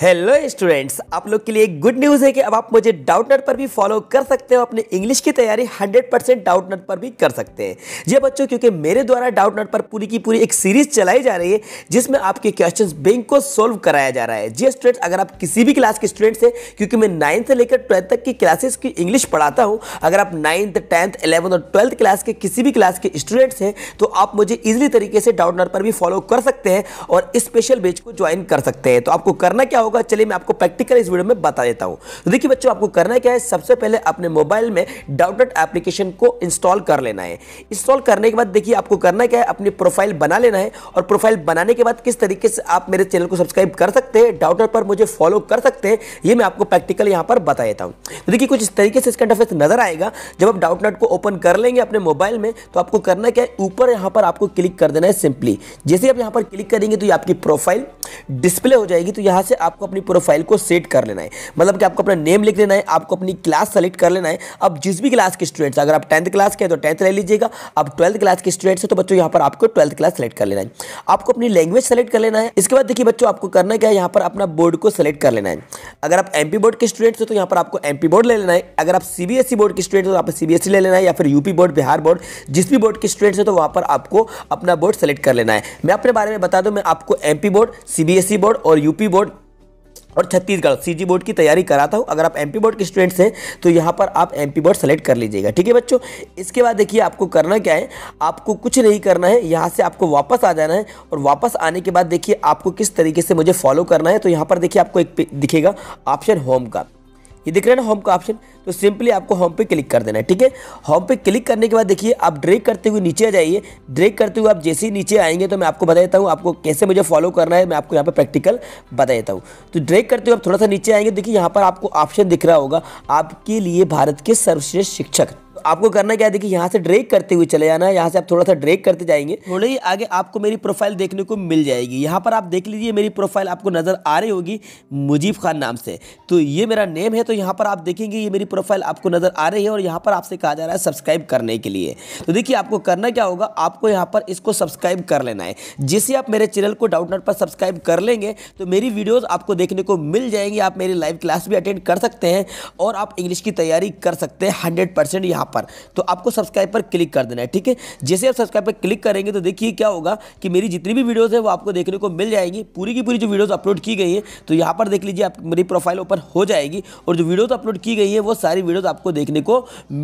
hello students आप लोग के लिए गुड न्यूज़ है कि अब आप मुझे डाउट नट पर भी फॉलो कर सकते हो अपने इंग्लिश की तैयारी 100 परसेंट डाउट नट पर भी कर सकते हैं जी हाँ बच्चों क्योंकि मेरे द्वारा डाउट नट पर पूरी की पूरी एक सीरीज चलाई जा रही है जिसमें आपके क्वेश्चंस बैंक को सोल्व कराया जा रहा है जी स्टूडेंट्स हाँ अगर आप किसी भी क्लास के स्टूडेंट्स हैं क्योंकि मैं नाइन्थ से लेकर ट्वेल्थ तक की क्लासेस की इंग्लिश पढ़ाता हूँ अगर आप नाइन्थ टेंथ इलेवंथ और ट्वेल्थ क्लास के किसी भी क्लास के स्टूडेंट्स हैं तो आप मुझे ईजिली तरीके से डाउट नट पर भी फॉलो कर सकते हैं और स्पेशल बेच को ज्वाइन कर सकते हैं तो आपको करना क्या होगा चलिए मैं आपको प्रैक्टिकल इस वीडियो में बता देता हूँ तो देखिए बच्चों आपको करना क्या है सबसे पहले अपने मोबाइल में डाउटनेट एप्लीकेशन को इंस्टॉल कर लेना है इंस्टॉल करने के बाद देखिए आपको करना क्या है अपनी प्रोफाइल बना लेना है और प्रोफाइल बनाने के बाद किस तरीके से आप मेरे चैनल को सब्सक्राइब कर सकते हैं डाउटनेट पर मुझे फॉलो कर सकते हैं ये मैं आपको प्रैक्टिकल यहाँ पर बता देता हूँ तो देखिए कुछ इस तरीके से इसका इंटरफेस नजर आएगा जब आप डाउटनेट को ओपन कर लेंगे अपने मोबाइल में तो आपको करना क्या है ऊपर यहाँ पर आपको क्लिक कर देना है सिंपली जैसे आप यहाँ पर क्लिक करेंगे तो ये आपकी प्रोफाइल डिस्प्ले हो जाएगी तो यहाँ से आपको अपनी प्रोफाइल को सेट कर लेना है मतलब कि आपको अपना नेम लिख लेना है आपको अपनी क्लास सेलेक्ट कर लेना है अब जिस भी क्लास के स्टूडेंट्स अगर आप टेंथ क्लास के हैं तो टेंथ ले लीजिएगा अब ट्वेल्थ क्लास के स्टूडेंट्स हैं तो बच्चों यहाँ पर आपको ट्वेल्थ क्लास सेलेक्ट कर लेना है आपको अपनी लैंग्वेज सेलेक्ट कर लेना है इसके बाद देखिए बच्चों आपको करना क्या है यहाँ पर अपना बोर्ड को सेलेक्ट कर लेना है अगर आप एम बोर्ड के स्टूडेंट्स हो तो यहाँ पर आपको एम बोर्ड ले लेना है अगर आप सी बोर्ड के स्टूडेंट हो तो आप सी ले लेना है या फिर यूपी बोर्ड बिहार बोर्ड जिस भी बोर्ड के स्टूडेंट्स हो तो वहाँ पर आपको अपना बोर्ड सेलेक्ट कर लेना है मैं अपने बारे में बता दूँ मैं आपको M board C CBSE board और यूपी बोर्ड और छत्तीसगढ़ सीजी बोर्ड की तैयारी कराता हूँ अगर आप एमपी बोर्ड के स्टूडेंट्स हैं तो यहाँ पर आप एमपी बोर्ड सेलेक्ट कर लीजिएगा ठीक है बच्चों इसके बाद देखिए आपको करना क्या है आपको कुछ नहीं करना है यहाँ से आपको वापस आ जाना है और वापस आने के बाद देखिए आपको किस तरीके से मुझे फॉलो करना है तो यहाँ पर देखिए आपको एक दिखेगा ऑप्शन होम का ये दिख रहा है ना होम का ऑप्शन तो सिंपली आपको होम पे क्लिक कर देना है ठीक है होम पे क्लिक करने के बाद देखिए आप ड्रेक करते हुए नीचे आ जाइए ड्रेक करते हुए आप जैसे ही नीचे आएंगे तो मैं आपको बता देता हूँ आपको कैसे मुझे फॉलो करना है मैं आपको यहाँ पर प्रैक्टिकल बता देता हूँ तो ड्रेक करते हुए आप थोड़ा सा नीचे आएंगे देखिए यहाँ पर आपको ऑप्शन दिख रहा होगा आपके लिए भारत के सर्वश्रेष्ठ शिक्षक आपको करना क्या है देखिए यहाँ से ड्रेक करते हुए चले जाना है यहाँ से आप थोड़ा सा ड्रेक करते जाएंगे थोड़े ही आगे आपको मेरी प्रोफाइल देखने को मिल जाएगी यहाँ पर आप देख लीजिए मेरी प्रोफाइल आपको नज़र आ रही होगी मुजीब खान नाम से तो ये मेरा नेम है तो यहाँ पर आप देखेंगे ये मेरी प्रोफाइल आपको नज़र आ रही है और यहाँ पर आपसे कहा जा रहा है सब्सक्राइब करने के लिए तो देखिए आपको करना क्या होगा आपको यहाँ पर इसको सब्सक्राइब कर लेना है जिसे आप मेरे चैनल को डाउट नोट पर सब्सक्राइब कर लेंगे तो मेरी वीडियोज़ आपको देखने को मिल जाएंगी आप मेरी लाइव क्लास भी अटेंड कर सकते हैं और आप इंग्लिश की तैयारी कर सकते हैं हंड्रेड परसेंट यहाँ पर तो आपको सब्सक्राइब पर क्लिक कर देना है ठीक है जैसे आप सब्सक्राइब पर क्लिक करेंगे तो देखिए क्या होगा कि मेरी जितनी भी वीडियोज़ है वो आपको देखने को मिल जाएगी पूरी की पूरी जो वीडियोज़ अपलोड की गई है तो यहाँ पर देख लीजिए आप मेरी प्रोफाइल ओपन हो जाएगी और जो वीडियोज़ अपलोड की गई है वो सारी वीडियोज़ आपको देखने को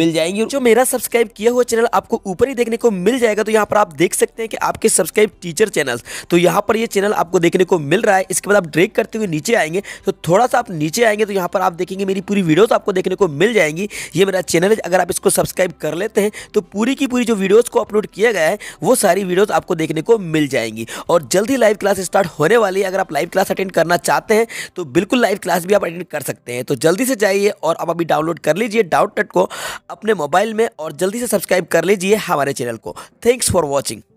मिल जाएंगी जो मेरा सब्सक्राइब किया हुआ चैनल आपको ऊपर ही देखने को मिल जाएगा तो यहाँ पर आप देख सकते हैं कि आपके सब्सक्राइब टीचर चैनल तो यहाँ पर ये चैनल आपको देखने को मिल रहा है इसके बाद आप ड्रेक करते हुए नीचे आएंगे तो थोड़ा सा आप नीचे आएंगे तो यहाँ पर आप देखेंगे मेरी पूरी वीडियोज़ आपको देखने को मिल जाएंगी ये मेरा चैनल है अगर आप इसको सब्सक्राइब कर लेते हैं तो पूरी की पूरी जो वीडियोस को अपलोड किया गया है वो सारी वीडियोस आपको देखने को मिल जाएंगी और जल्दी लाइव क्लास स्टार्ट होने वाली है अगर आप लाइव क्लास अटेंड करना चाहते हैं तो बिल्कुल लाइव क्लास भी आप अटेंड कर सकते हैं तो जल्दी से जाइए और आप अभी डाउनलोड कर लीजिए डाउट को अपने मोबाइल में और जल्दी से सब्सक्राइब कर लीजिए हमारे चैनल को थैंक्स फॉर वॉचिंग